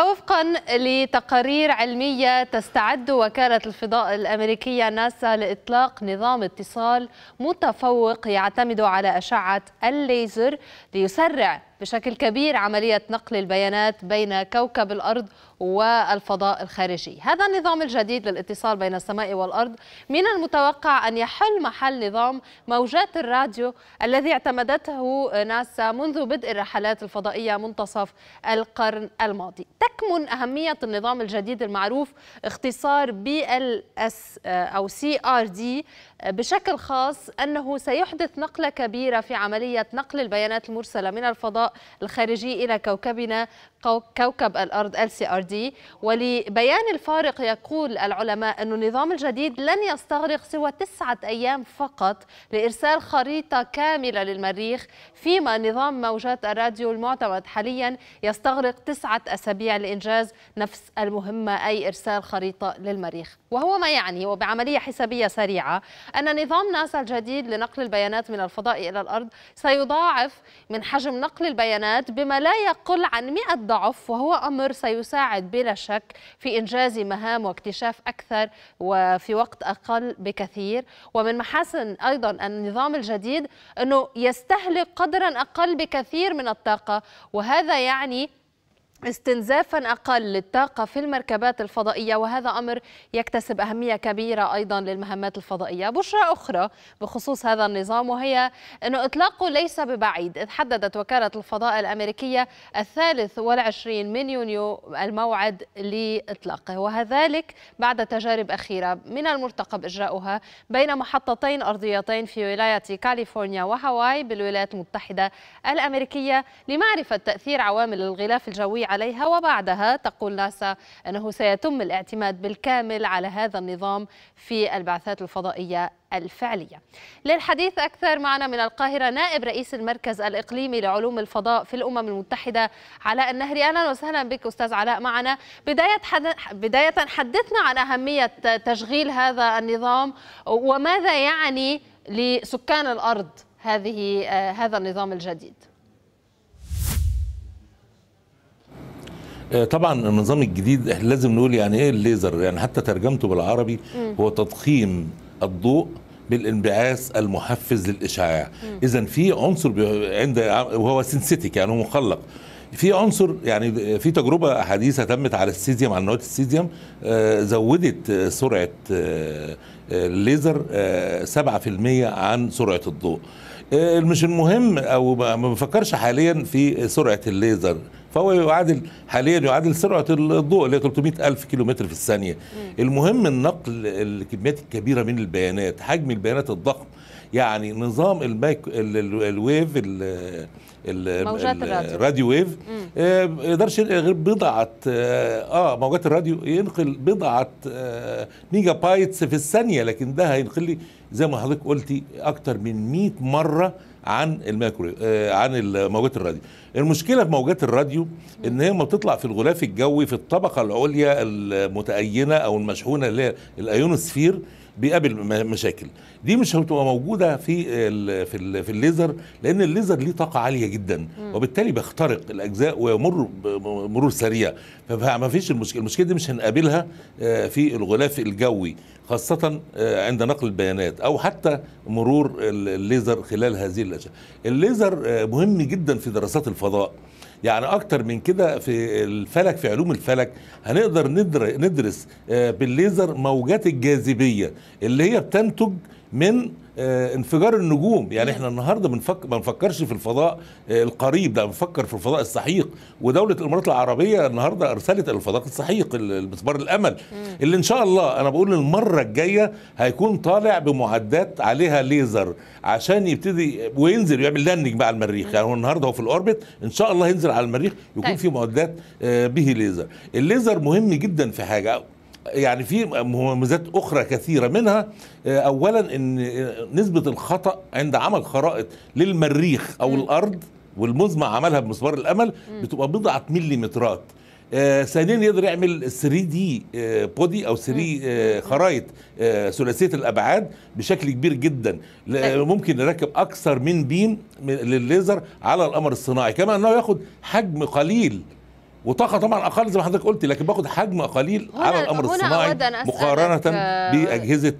وفقا لتقارير علمية تستعد وكالة الفضاء الأمريكية ناسا لإطلاق نظام اتصال متفوق يعتمد على أشعة الليزر ليسرع بشكل كبير عملية نقل البيانات بين كوكب الأرض والفضاء الخارجي هذا النظام الجديد للاتصال بين السماء والأرض من المتوقع أن يحل محل نظام موجات الراديو الذي اعتمدته ناسا منذ بدء الرحلات الفضائية منتصف القرن الماضي تكمن أهمية النظام الجديد المعروف اختصار بي ال اس أو سي ار دي بشكل خاص أنه سيحدث نقلة كبيرة في عملية نقل البيانات المرسلة من الفضاء الخارجي إلى كوكبنا كوكب الأرض ال سي ار دي ولبيان الفارق يقول العلماء أن النظام الجديد لن يستغرق سوى تسعة أيام فقط لإرسال خريطة كاملة للمريخ فيما نظام موجات الراديو المعتمد حاليا يستغرق تسعة أسابيع لإنجاز نفس المهمة أي إرسال خريطة للمريخ وهو ما يعني وبعملية حسابية سريعة أن نظام ناسا الجديد لنقل البيانات من الفضاء إلى الأرض سيضاعف من حجم نقل البيانات بما لا يقل عن 100 ضعف وهو أمر سيساعد بلا شك في إنجاز مهام واكتشاف أكثر وفي وقت أقل بكثير ومن محاسن أيضا النظام الجديد أنه يستهلك قدرا أقل بكثير من الطاقة وهذا يعني استنزافا أقل للطاقة في المركبات الفضائية وهذا أمر يكتسب أهمية كبيرة أيضا للمهمات الفضائية بشرى أخرى بخصوص هذا النظام وهي أن إطلاقه ليس ببعيد إذ حددت وكالة الفضاء الأمريكية الثالث والعشرين من يونيو الموعد لإطلاقه وذلك بعد تجارب أخيرة من المرتقب إجراؤها بين محطتين أرضيتين في ولاية كاليفورنيا وهاواي بالولايات المتحدة الأمريكية لمعرفة تأثير عوامل الغلاف الجوي عليها وبعدها تقول ناسا أنه سيتم الاعتماد بالكامل على هذا النظام في البعثات الفضائية الفعلية للحديث أكثر معنا من القاهرة نائب رئيس المركز الإقليمي لعلوم الفضاء في الأمم المتحدة علاء النهري أهلا وسهلا بك أستاذ علاء معنا بداية, بداية حدثنا عن أهمية تشغيل هذا النظام وماذا يعني لسكان الأرض هذه آه، هذا النظام الجديد آه، طبعا النظام الجديد لازم نقول يعني ايه الليزر يعني حتى ترجمته بالعربي هو تضخيم الضوء بالانبعاث المحفز للاشعاع اذا في عنصر عند وهو سينسيتيك يعني هو مخلق في عنصر يعني في تجربه حديثه تمت على السيزيوم على نواه السيزيوم آه، زودت سرعه آه، الليزر 7% عن سرعه الضوء مش المهم او ما بفكرش حاليا في سرعه الليزر فهو يعادل حاليا يعادل سرعه الضوء اللي هي 300 الف متر في الثانيه المهم النقل الكميات الكبيره من البيانات حجم البيانات الضخم يعني نظام المايك الويف موجات الراديو ويف ما آه، يقدرش غير بضعه آه،, اه موجات الراديو ينقل بضعه آه، ميجا بايتس في الثانيه لكن ده هينقل لي زي ما حضرتك قلتي اكتر من 100 مره عن الميكرو آه، عن موجات الراديو المشكله في موجات الراديو ان هي لما بتطلع في الغلاف الجوي في الطبقه العليا المتأينه او المشحونه اللي هي الايونوسفير بيقابل مشاكل دي مش هتبقى موجوده في في في الليزر لان الليزر ليه طاقه عاليه جدا وبالتالي بيخترق الاجزاء ويمر مرور سريع فما فيش المشكله المشكله دي مش هنقابلها آه، في الغلاف الجوي خاصة آه، عند نقل البيانات أو حتى مرور الليزر خلال هذه الأشياء الليزر آه، مهم جدا في دراسات الفضاء يعني اكتر من كده في الفلك في علوم الفلك هنقدر ندرس آه، بالليزر موجات الجاذبيه اللي هي بتنتج من آه، انفجار النجوم يعني احنا النهارده بنفك ما بنفكرش في الفضاء آه، القريب لا بنفكر في الفضاء السحيق ودوله الامارات العربيه النهارده ارسلت الفضاء السحيق المسبار الامل اللي ان شاء الله انا بقول المره الجايه هيكون طالع بمعدات عليها ليزر عشان يبتدي وينزل ويعمل لاندنج بقى على المريخ يعني هو النهارده هو في الاوربت ان شاء الله ينزل على المريخ يكون طيب. في معدات آه، به ليزر الليزر مهم جدا في حاجه يعني في مميزات اخرى كثيره منها آه، اولا ان آه، نسبه الخطا عند عمل خرائط للمريخ او م. الارض والمزمع عملها بمسبار الامل م. بتبقى بضعه مليمترات آه ثانيا يقدر يعمل 3 دي آه بودي او 3 آه خرائط آه ثلاثيه الابعاد بشكل كبير جدا ممكن نركب اكثر من بيم للليزر على القمر الصناعي كما انه ياخد حجم قليل وطاقه طبعا اقل زي ما حضرتك قلت لكن باخد حجم قليل على الامر الصناعي مقارنه آه، باجهزه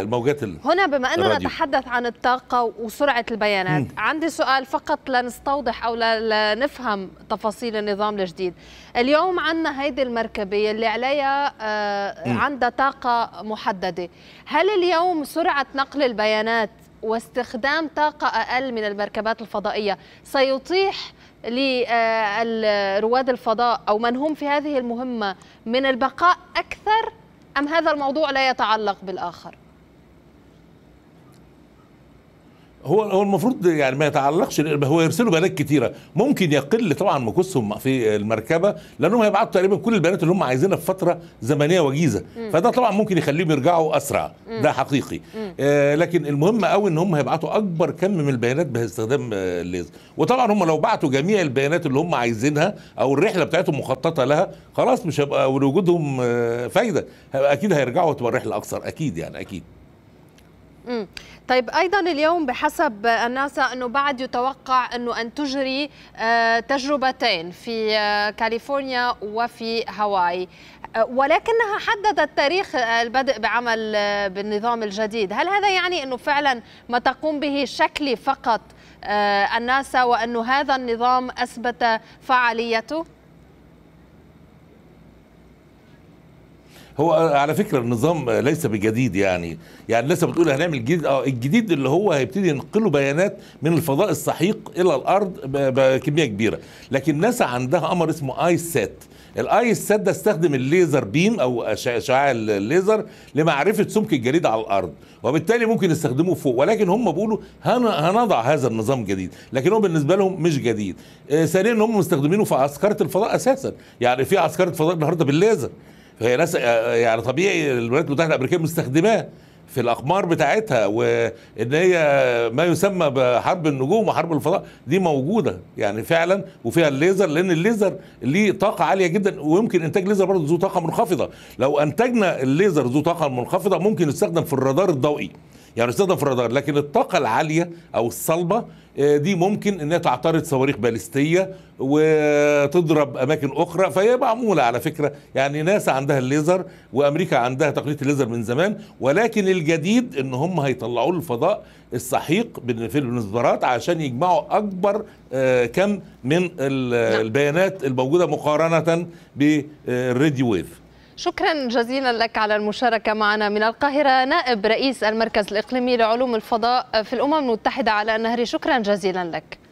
الموجات هنا بما اننا نتحدث عن الطاقه وسرعه البيانات م. عندي سؤال فقط لنستوضح او لنفهم تفاصيل النظام الجديد اليوم عندنا هيدي المركبه اللي عليها آه عندها طاقه محدده هل اليوم سرعه نقل البيانات واستخدام طاقه اقل من المركبات الفضائيه سيطيح لرواد الفضاء أو من هم في هذه المهمة من البقاء أكثر أم هذا الموضوع لا يتعلق بالآخر؟ هو هو المفروض يعني ما يتعلقش هو يرسلوا بيانات كتيره ممكن يقل طبعا مكوسهم في المركبه لانهم هيبعتوا تقريبا كل البيانات اللي هم عايزينها في فتره زمنيه وجيزه فده طبعا ممكن يخليهم يرجعوا اسرع ده حقيقي آه لكن المهم قوي ان هم هيبعتوا اكبر كم من البيانات باستخدام آه، الليزر وطبعا هم لو بعتوا جميع البيانات اللي هم عايزينها او الرحله بتاعتهم مخططه لها خلاص مش هيبقى وجودهم آه، فايده اكيد هيرجعوا تبقى الرحله اكثر اكيد يعني اكيد طيب ايضا اليوم بحسب الناسا انه بعد يتوقع انه ان تجري آه، تجربتين في آه، كاليفورنيا وفي هاواي آه، ولكنها حددت تاريخ البدء بعمل بالنظام الجديد هل هذا يعني انه فعلا ما تقوم به شكلي فقط الناسا وانه هذا النظام اثبت فعاليته هو على فكره النظام ليس بجديد يعني يعني لسه بتقول هنعمل جديد اه الجديد اللي هو هيبتدي ينقلوا بيانات من الفضاء السحيق الى الارض بكميه كبيره لكن ناسا عندها قمر اسمه اي سات الاي سات ده استخدم الليزر بيم او اشعاع الليزر لمعرفه سمك الجليد على الارض وبالتالي ممكن يستخدموه فوق ولكن هم بيقولوا هنضع هذا النظام جديد لكن هو بالنسبه لهم مش جديد آه، ثانيا هم مستخدمينه في عسكره الفضاء اساسا يعني في عسكره فضاء النهارده بالليزر هي ناس آه، آه، يعني طبيعي الولايات المتحده الامريكيه مستخدماه في الاقمار بتاعتها وان هي ما يسمى بحرب النجوم وحرب الفضاء دي موجوده يعني فعلا وفيها الليزر لان الليزر ليه طاقه عاليه جدا ويمكن انتاج ليزر برضه ذو طاقه منخفضه لو انتجنا الليزر ذو طاقه منخفضه ممكن يستخدم في الرادار الضوئي يعني استخدم في الرادار لكن الطاقه العاليه او الصلبه آه، دي ممكن انها تعترض صواريخ باليستيه وتضرب اماكن اخرى فهي معموله على فكره يعني ناسا عندها الليزر وامريكا عندها تقنيه الليزر من زمان ولكن الجديد ان هم هيطلعوا للفضاء السحيق بالانفجارات عشان يجمعوا اكبر آه، كم من نعم. البيانات الموجوده مقارنه بالريديو ويف شكرا جزيلا لك على المشاركة معنا من القاهرة نائب رئيس المركز الإقليمي لعلوم الفضاء في الأمم المتحدة على النهر شكرا جزيلا لك